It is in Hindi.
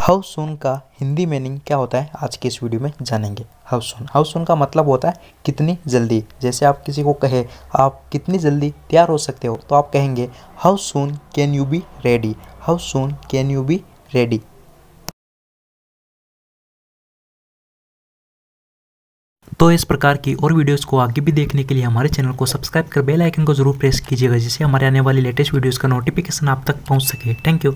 हाउ सुन का हिंदी मीनिंग क्या होता है आज के इस वीडियो में जानेंगे हाउ सुन हाउ सुन का मतलब होता है कितनी जल्दी जैसे आप किसी को कहे आप कितनी जल्दी तैयार हो सकते हो तो आप कहेंगे how soon can you be ready how soon can you be ready तो इस प्रकार की और वीडियोस को आगे भी देखने के लिए हमारे चैनल को सब्सक्राइब कर बेल आइकन को जरूर प्रेस कीजिएगा जिससे हमारे आने वाली लेटेस्ट वीडियोस का नोटिफिकेशन आप तक पहुंच सके थैंक यू